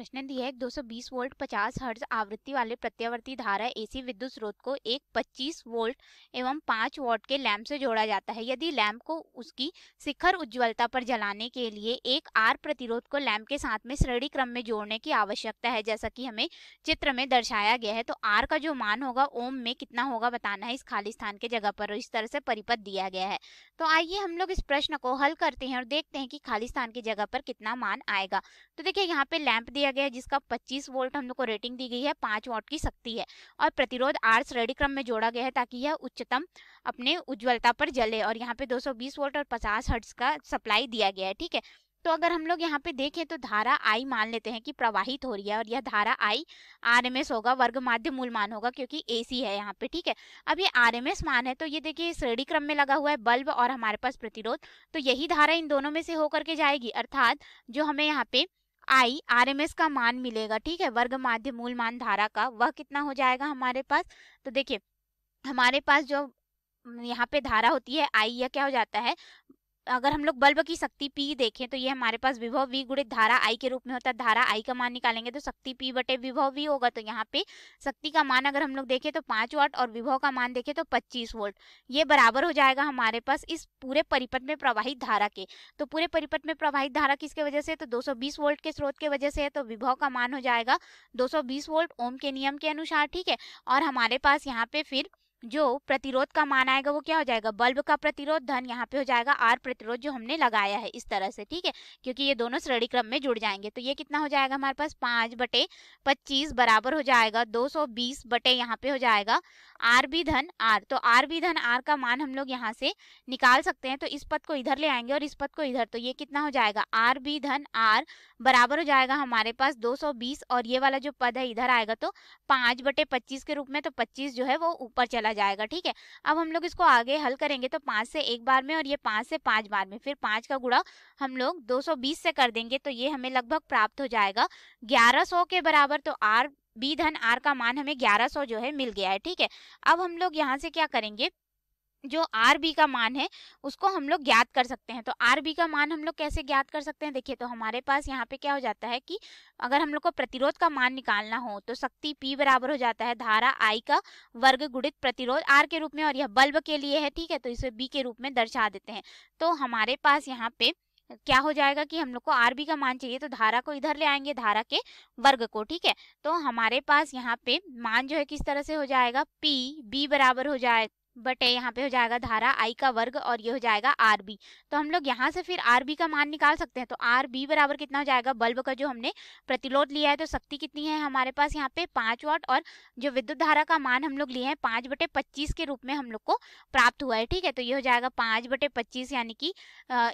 प्रश्न दिया है 220 वोल्ट 50 हर्ज आवृत्ति वाले प्रत्यावर्ती धारा एसी विद्युत स्रोत को एक 25 वोल्ट एवं 5 वोल्ट के लैम्प से जोड़ा जाता है यदि लैम्प को उसकी शिखर उज्ज्वलता पर जलाने के लिए एक आर प्रतिरोध को लैम्प के साथ में श्रेणी क्रम में जोड़ने की आवश्यकता है जैसा की हमें चित्र में दर्शाया गया है तो आर का जो मान होगा ओम में कितना होगा बताना है इस खाली स्थान के जगह पर इस तरह से परिपथ दिया गया है तो आइए हम लोग इस प्रश्न को हल करते हैं और देखते हैं कि खाली स्थान की जगह पर कितना मान आएगा तो देखिए यहाँ पे लैम्प दिया दिया गया है जिसका 25 वोल्ट हम लोग को रेटिंग दी गई है पाँच वॉट की शक्ति है और प्रतिरोध आर श्रेणी क्रम में जोड़ा गया है ताकि यह उच्चतम अपने उज्ज्वलता पर जले और यहाँ पे 220 वोल्ट और 50 हर्ट्ज का सप्लाई दिया गया है ठीक है तो अगर हम लोग यहाँ पे देखें तो धारा आई मान लेते हैं कि प्रवाहित हो रही है और यह धारा आई आरएमएस होगा वर्ग माध्य मूल मान होगा क्योंकि एसी है यहाँ पे ठीक है अब ये आरएमएस मान है तो ये देखिए श्रेणी क्रम में लगा हुआ है बल्ब और हमारे पास प्रतिरोध तो यही धारा इन दोनों में से होकर के जाएगी अर्थात जो हमें यहाँ पे आई एस का मान मिलेगा ठीक है वर्ग माध्य मूल मान धारा का वह कितना हो जाएगा हमारे पास तो देखिए हमारे पास जो यहाँ पे धारा होती है आई यह क्या हो जाता है अगर हम लोग बल्ब की शक्ति पी देखें तो ये हमारे पास विभव V गुड़े धारा आई के रूप में होता है धारा आई का मान निकालेंगे तो शक्ति पी बटे विभव V होगा तो यहाँ पे शक्ति का मान अगर हम लोग देखें तो पाँच वोल्ट और विभव का मान देखें तो पच्चीस वोल्ट ये बराबर हो जाएगा हमारे पास इस पूरे परिपथ में प्रवाहित धारा के तो पूरे परिपथ में प्रवाहित धारा किसके वजह से तो दो वोल्ट के स्रोत के वजह से है तो विभव का मान हो जाएगा दो वोल्ट ओम के नियम के अनुसार ठीक है और हमारे पास यहाँ पे फिर जो प्रतिरोध का मान आएगा वो क्या हो जाएगा बल्ब का प्रतिरोध धन यहाँ पे हो जाएगा आर प्रतिरोध जो हमने लगाया है इस तरह से ठीक है क्योंकि ये दोनों श्रेणी क्रम में जुड़ जाएंगे तो ये कितना हो जाएगा हमारे पास पांच बटे पच्चीस बराबर हो जाएगा दो सौ बीस बटे यहाँ पे हो जाएगा आर बी धन आर तो आर बी धन आर का मान हम लोग यहाँ से निकाल सकते हैं तो इस पद को इधर ले आएंगे और इस पद को इधर तो ये कितना हो जाएगा आर बी धन आर बराबर हो जाएगा हमारे पास 220 और ये वाला जो पद है इधर आएगा तो पाँच बटे पच्चीस के रूप में तो पच्चीस जो है वो ऊपर चला जाएगा ठीक है अब हम लोग इसको आगे हल करेंगे तो पाँच से एक बार में और ये पाँच से पाँच बार में फिर पाँच का गुड़ा हम लोग 220 से कर देंगे तो ये हमें लगभग प्राप्त हो जाएगा ग्यारह के बराबर तो आर बी धन आर का मान हमें ग्यारह जो है मिल गया है ठीक है अब हम लोग यहाँ से क्या करेंगे जो आर बी का मान है उसको हम लोग ज्ञात कर सकते हैं तो आर बी का मान हम लोग कैसे ज्ञात कर सकते हैं देखिए तो हमारे पास यहाँ पे क्या हो जाता है कि अगर हम लोग को प्रतिरोध का मान निकालना हो तो शक्ति पी बराबर हो जाता है धारा आई का वर्ग गुणित प्रतिरोध आर के रूप में और यह बल्ब के लिए है ठीक है तो इसे बी के रूप में दर्शा देते हैं तो हमारे पास यहाँ पे क्या हो जाएगा कि हम लोग को आर बी का मान चाहिए तो धारा को इधर ले आएंगे धारा के वर्ग को ठीक है तो हमारे पास यहाँ पे मान जो है किस तरह से हो जाएगा पी बी बराबर हो जाए बटे यहाँ पे हो जाएगा धारा आई का वर्ग और ये हो जाएगा आर बी तो हम लोग यहाँ से फिर आर बी का मान निकाल सकते हैं तो आर बी बराबर कितना हो जाएगा बल्ब का जो हमने प्रतिलोध लिया है तो शक्ति कितनी है हमारे पास यहाँ पे पाँच वाट और जो विद्युत धारा का मान हम लोग लिए हैं पाँच बटे पच्चीस के रूप में हम लोग को प्राप्त हुआ है ठीक है तो ये हो जाएगा पाँच बटे पच्चीस यानी कि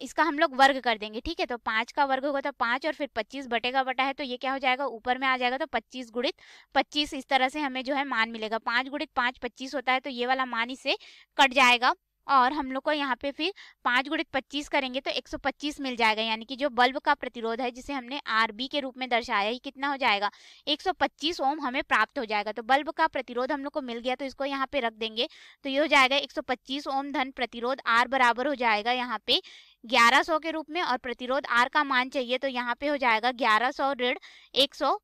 इसका हम लोग वर्ग कर देंगे ठीक है तो पाँच का वर्ग होगा तो पाँच और फिर पच्चीस बटे का बटा है तो ये क्या हो जाएगा ऊपर में आ जाएगा तो पच्चीस गुणित पच्चीस इस तरह से हमें जो है मान मिलेगा पाँच गुणित पाँच पच्चीस होता है तो ये वाला मान इसे कट जाएगा और हम लोग को यहाँ पे फिर पाँच गुणित पच्चीस करेंगे तो 125 मिल जाएगा यानी कि जो बल्ब का प्रतिरोध है जिसे हमने आर बी के रूप में दर्शाया ही कितना हो जाएगा 125 ओम हमें प्राप्त हो जाएगा तो बल्ब का प्रतिरोध हम लोग को मिल गया तो इसको यहाँ पे रख देंगे तो ये हो जाएगा 125 ओम धन प्रतिरोध आर बराबर हो जाएगा यहाँ पे 1100 के रूप में और प्रतिरोध आर का मान चाहिए तो यहाँ पे हो जाएगा 1100 सौ ऋण एक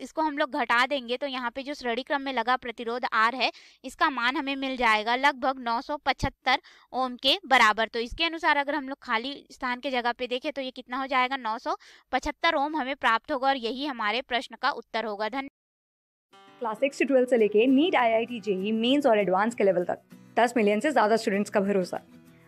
इसको हम लोग घटा देंगे तो यहाँ पे जो श्रेणी क्रम में लगा प्रतिरोध आर है इसका मान हमें मिल जाएगा लगभग 975 ओम के बराबर तो इसके अनुसार अगर हम लोग खाली स्थान के जगह पे देखें तो ये कितना हो जाएगा नौ ओम हमें प्राप्त होगा और यही हमारे प्रश्न का उत्तर होगा धन्यवाद क्लास सिक्स से से लेके NEET I I T JEE और एडवांस के लेवल तक दस मिलियन से ज़्यादा स्टूडेंट्स का भरोसा